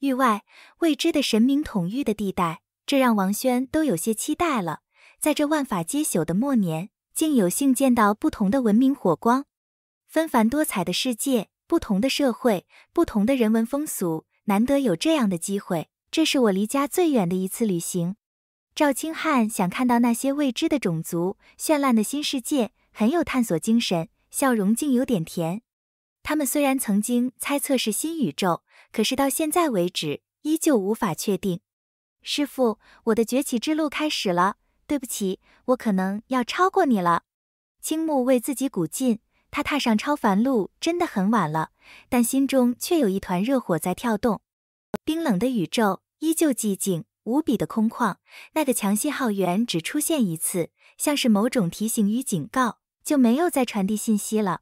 域外未知的神明统御的地带，这让王轩都有些期待了。在这万法皆朽的末年，竟有幸见到不同的文明火光，纷繁多彩的世界，不同的社会，不同的人文风俗，难得有这样的机会。这是我离家最远的一次旅行。赵清汉想看到那些未知的种族，绚烂的新世界，很有探索精神，笑容竟有点甜。他们虽然曾经猜测是新宇宙。可是到现在为止，依旧无法确定。师傅，我的崛起之路开始了。对不起，我可能要超过你了。青木为自己鼓劲。他踏上超凡路真的很晚了，但心中却有一团热火在跳动。冰冷的宇宙依旧寂静，无比的空旷。那个强信号源只出现一次，像是某种提醒与警告，就没有再传递信息了。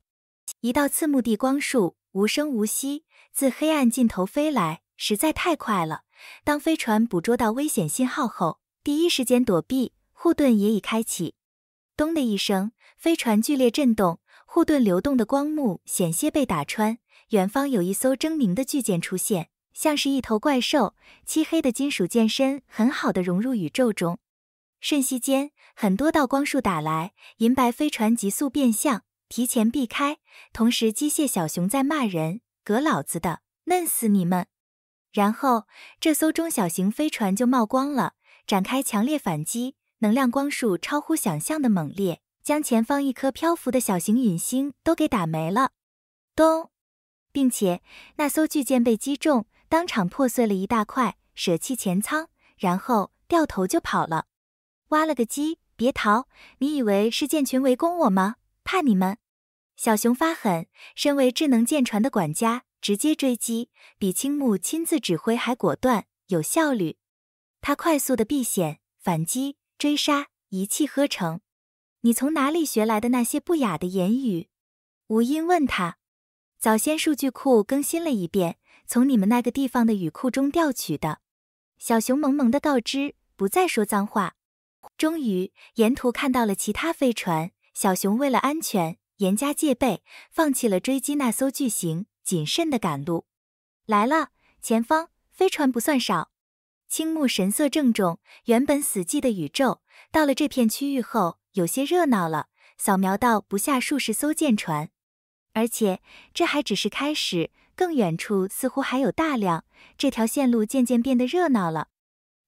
一道刺目的光束无声无息。自黑暗尽头飞来，实在太快了。当飞船捕捉到危险信号后，第一时间躲避，护盾也已开启。咚的一声，飞船剧烈震动，护盾流动的光幕险些被打穿。远方有一艘狰狞的巨舰出现，像是一头怪兽，漆黑的金属舰身很好的融入宇宙中。瞬息间，很多道光束打来，银白飞船急速变向，提前避开。同时，机械小熊在骂人。革老子的，嫩死你们！然后这艘中小型飞船就冒光了，展开强烈反击，能量光束超乎想象的猛烈，将前方一颗漂浮的小型陨星都给打没了。咚！并且那艘巨舰被击中，当场破碎了一大块，舍弃前舱，然后掉头就跑了。挖了个鸡，别逃！你以为是舰群围攻我吗？怕你们？小熊发狠，身为智能舰船的管家，直接追击，比青木亲自指挥还果断有效率。他快速的避险、反击、追杀，一气呵成。你从哪里学来的那些不雅的言语？吴英问他。早先数据库更新了一遍，从你们那个地方的语库中调取的。小熊萌萌的告知，不再说脏话。终于，沿途看到了其他飞船。小熊为了安全。严加戒备，放弃了追击那艘巨型，谨慎地赶路。来了，前方飞船不算少。青木神色郑重，原本死寂的宇宙，到了这片区域后，有些热闹了。扫描到不下数十艘舰船，而且这还只是开始，更远处似乎还有大量。这条线路渐渐变得热闹了。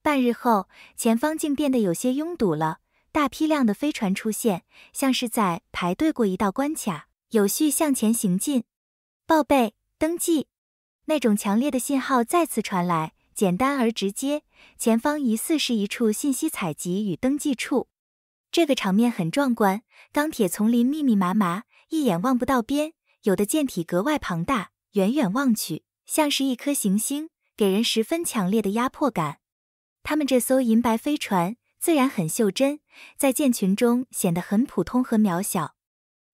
半日后，前方竟变得有些拥堵了。大批量的飞船出现，像是在排队过一道关卡，有序向前行进。报备登记，那种强烈的信号再次传来，简单而直接。前方疑似是一处信息采集与登记处。这个场面很壮观，钢铁丛林密密麻麻，一眼望不到边。有的舰体格外庞大，远远望去像是一颗行星，给人十分强烈的压迫感。他们这艘银白飞船。自然很袖珍，在舰群中显得很普通和渺小。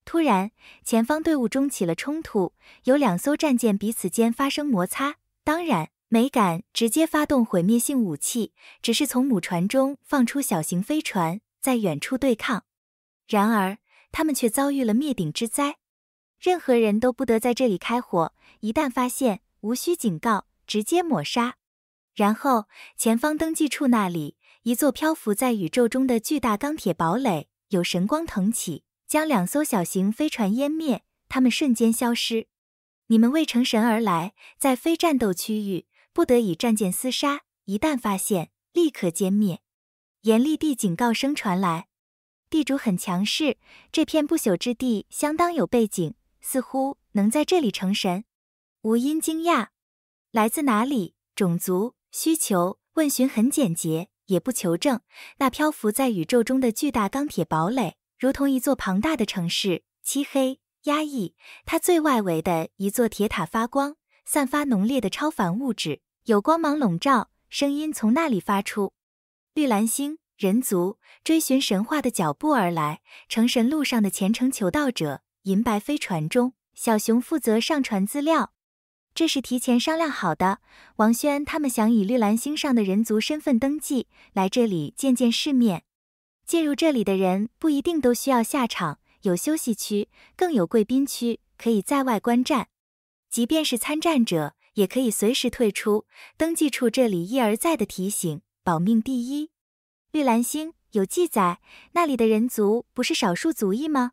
突然，前方队伍中起了冲突，有两艘战舰彼此间发生摩擦。当然，没敢直接发动毁灭性武器，只是从母船中放出小型飞船在远处对抗。然而，他们却遭遇了灭顶之灾。任何人都不得在这里开火，一旦发现，无需警告，直接抹杀。然后，前方登记处那里。一座漂浮在宇宙中的巨大钢铁堡垒，有神光腾起，将两艘小型飞船湮灭，它们瞬间消失。你们为成神而来，在非战斗区域不得以战舰厮杀，一旦发现，立刻歼灭。严厉地警告声传来。地主很强势，这片不朽之地相当有背景，似乎能在这里成神。吴音惊讶，来自哪里？种族？需求？问询很简洁。也不求证。那漂浮在宇宙中的巨大钢铁堡垒，如同一座庞大的城市，漆黑压抑。它最外围的一座铁塔发光，散发浓烈的超凡物质，有光芒笼罩，声音从那里发出。绿蓝星人族追寻神话的脚步而来，成神路上的虔诚求道者。银白飞船中，小熊负责上传资料。这是提前商量好的。王轩他们想以绿蓝星上的人族身份登记，来这里见见世面。进入这里的人不一定都需要下场，有休息区，更有贵宾区，可以在外观战。即便是参战者，也可以随时退出。登记处这里一而再的提醒，保命第一。绿蓝星有记载，那里的人族不是少数族裔吗？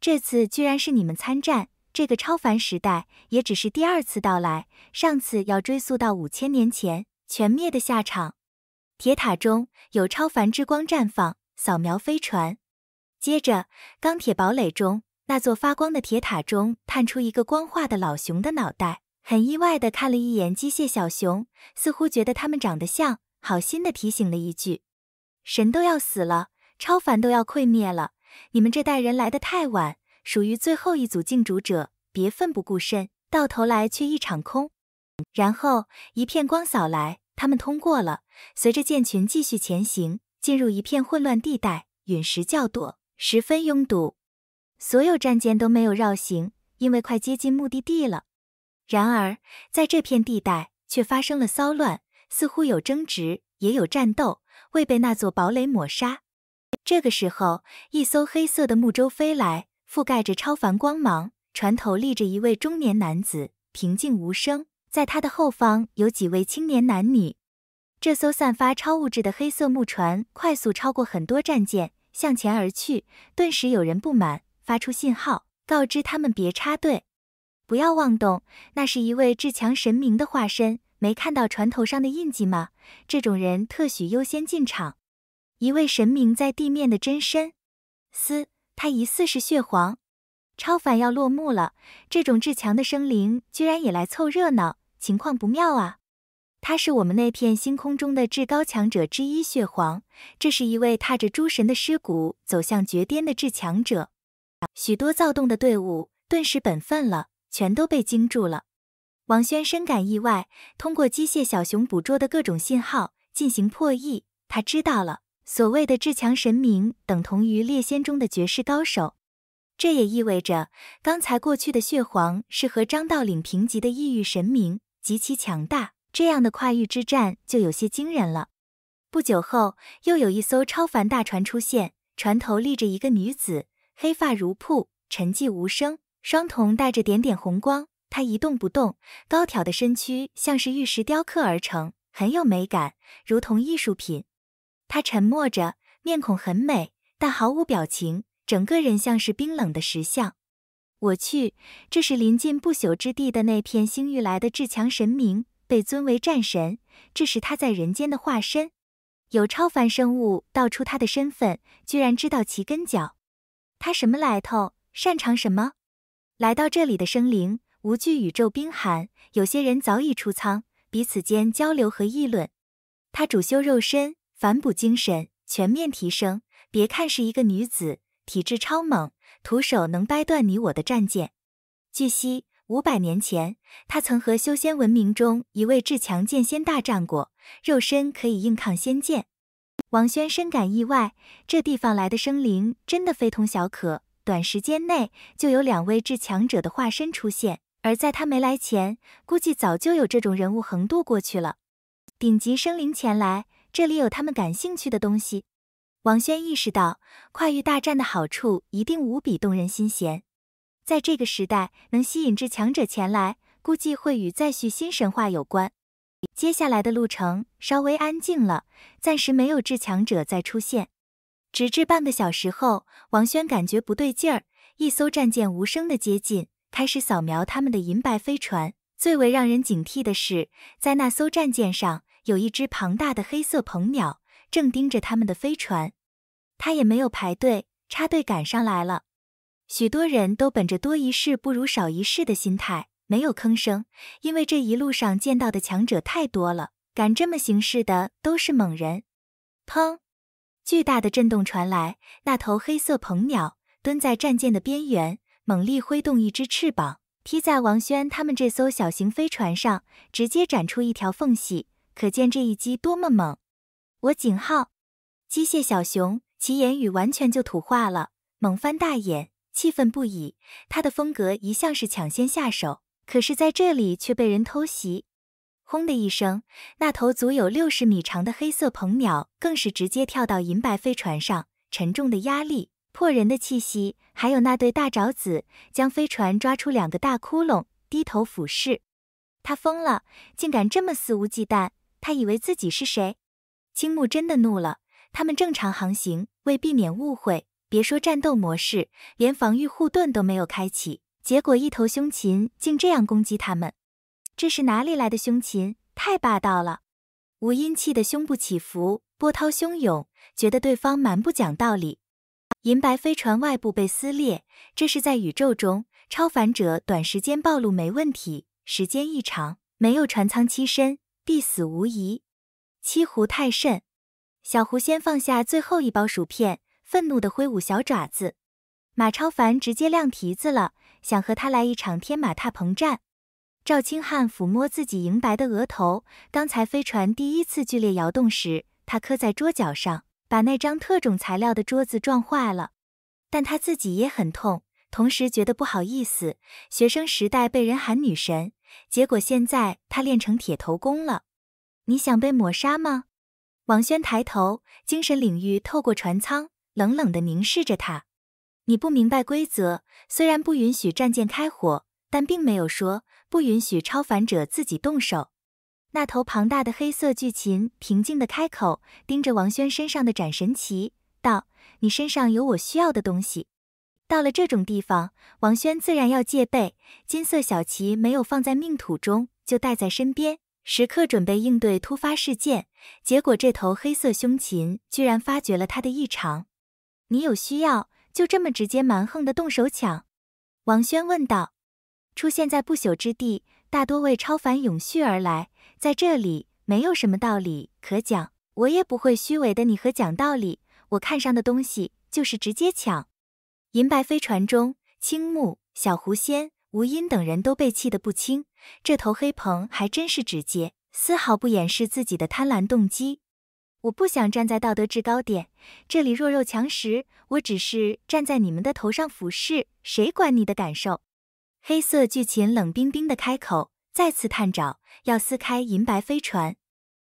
这次居然是你们参战。这个超凡时代也只是第二次到来，上次要追溯到五千年前，全灭的下场。铁塔中有超凡之光绽放，扫描飞船。接着，钢铁堡垒中那座发光的铁塔中探出一个光化的老熊的脑袋，很意外地看了一眼机械小熊，似乎觉得他们长得像，好心地提醒了一句：“神都要死了，超凡都要溃灭了，你们这代人来得太晚。”属于最后一组竞逐者，别奋不顾身，到头来却一场空。然后一片光扫来，他们通过了。随着舰群继续前行，进入一片混乱地带，陨石较多，十分拥堵。所有战舰都没有绕行，因为快接近目的地了。然而在这片地带却发生了骚乱，似乎有争执，也有战斗，未被那座堡垒抹杀。这个时候，一艘黑色的木舟飞来。覆盖着超凡光芒，船头立着一位中年男子，平静无声。在他的后方有几位青年男女。这艘散发超物质的黑色木船快速超过很多战舰，向前而去。顿时有人不满，发出信号告知他们别插队，不要妄动。那是一位至强神明的化身，没看到船头上的印记吗？这种人特许优先进场。一位神明在地面的真身。嘶。他疑似是血皇，超凡要落幕了。这种至强的生灵居然也来凑热闹，情况不妙啊！他是我们那片星空中的至高强者之一，血皇。这是一位踏着诸神的尸骨走向绝巅的至强者。许多躁动的队伍顿时本分了，全都被惊住了。王轩深感意外，通过机械小熊捕捉的各种信号进行破译，他知道了。所谓的至强神明，等同于列仙中的绝世高手。这也意味着，刚才过去的血皇是和张道陵平级的异域神明，极其强大。这样的跨域之战就有些惊人了。不久后，又有一艘超凡大船出现，船头立着一个女子，黑发如瀑，沉寂无声，双瞳带着点点红光。她一动不动，高挑的身躯像是玉石雕刻而成，很有美感，如同艺术品。他沉默着，面孔很美，但毫无表情，整个人像是冰冷的石像。我去，这是临近不朽之地的那片星域来的至强神明，被尊为战神，这是他在人间的化身。有超凡生物道出他的身份，居然知道其根脚。他什么来头？擅长什么？来到这里的生灵无惧宇宙冰寒，有些人早已出舱，彼此间交流和议论。他主修肉身。反哺精神全面提升，别看是一个女子，体质超猛，徒手能掰断你我的战舰。据悉，五百年前，她曾和修仙文明中一位至强剑仙大战过，肉身可以硬抗仙剑。王轩深感意外，这地方来的生灵真的非同小可，短时间内就有两位至强者的化身出现，而在他没来前，估计早就有这种人物横渡过去了。顶级生灵前来。这里有他们感兴趣的东西。王轩意识到，跨域大战的好处一定无比动人心弦。在这个时代，能吸引至强者前来，估计会与再续新神话有关。接下来的路程稍微安静了，暂时没有至强者再出现。直至半个小时后，王轩感觉不对劲儿，一艘战舰无声的接近，开始扫描他们的银白飞船。最为让人警惕的是，在那艘战舰上。有一只庞大的黑色鹏鸟正盯着他们的飞船，它也没有排队，插队赶上来了。许多人都本着多一事不如少一事的心态，没有吭声，因为这一路上见到的强者太多了，敢这么行事的都是猛人。砰！巨大的震动传来，那头黑色鹏鸟蹲在战舰的边缘，猛力挥动一只翅膀，踢在王轩他们这艘小型飞船上，直接斩出一条缝隙。可见这一击多么猛！我井号机械小熊其言语完全就土化了，猛翻大眼，气愤不已。他的风格一向是抢先下手，可是在这里却被人偷袭。轰的一声，那头足有六十米长的黑色鹏鸟更是直接跳到银白飞船上，沉重的压力、破人的气息，还有那对大爪子，将飞船抓出两个大窟窿。低头俯视，他疯了，竟敢这么肆无忌惮！他以为自己是谁？青木真的怒了。他们正常航行，为避免误会，别说战斗模式，连防御护盾都没有开启。结果一头凶禽竟这样攻击他们，这是哪里来的凶禽？太霸道了！无音气的胸部起伏，波涛汹涌，觉得对方蛮不讲道理。银白飞船外部被撕裂，这是在宇宙中，超凡者短时间暴露没问题，时间一长，没有船舱栖身。必死无疑，欺胡太甚！小狐仙放下最后一包薯片，愤怒的挥舞小爪子。马超凡直接亮蹄子了，想和他来一场天马踏棚战。赵清汉抚摸自己莹白的额头，刚才飞船第一次剧烈摇动时，他磕在桌角上，把那张特种材料的桌子撞坏了，但他自己也很痛，同时觉得不好意思。学生时代被人喊女神。结果现在他练成铁头功了，你想被抹杀吗？王轩抬头，精神领域透过船舱，冷冷地凝视着他。你不明白规则，虽然不允许战舰开火，但并没有说不允许超凡者自己动手。那头庞大的黑色巨禽平静地开口，盯着王轩身上的斩神旗，道：“你身上有我需要的东西。”到了这种地方，王轩自然要戒备。金色小旗没有放在命土中，就带在身边，时刻准备应对突发事件。结果这头黑色凶禽居然发觉了他的异常。你有需要，就这么直接蛮横的动手抢？王轩问道。出现在不朽之地，大多为超凡永续而来，在这里没有什么道理可讲，我也不会虚伪的你和讲道理。我看上的东西，就是直接抢。银白飞船中，青木、小狐仙、吴音等人都被气得不轻。这头黑鹏还真是直接，丝毫不掩饰自己的贪婪动机。我不想站在道德制高点，这里弱肉强食，我只是站在你们的头上俯视，谁管你的感受？黑色巨禽冷冰冰的开口，再次探爪，要撕开银白飞船。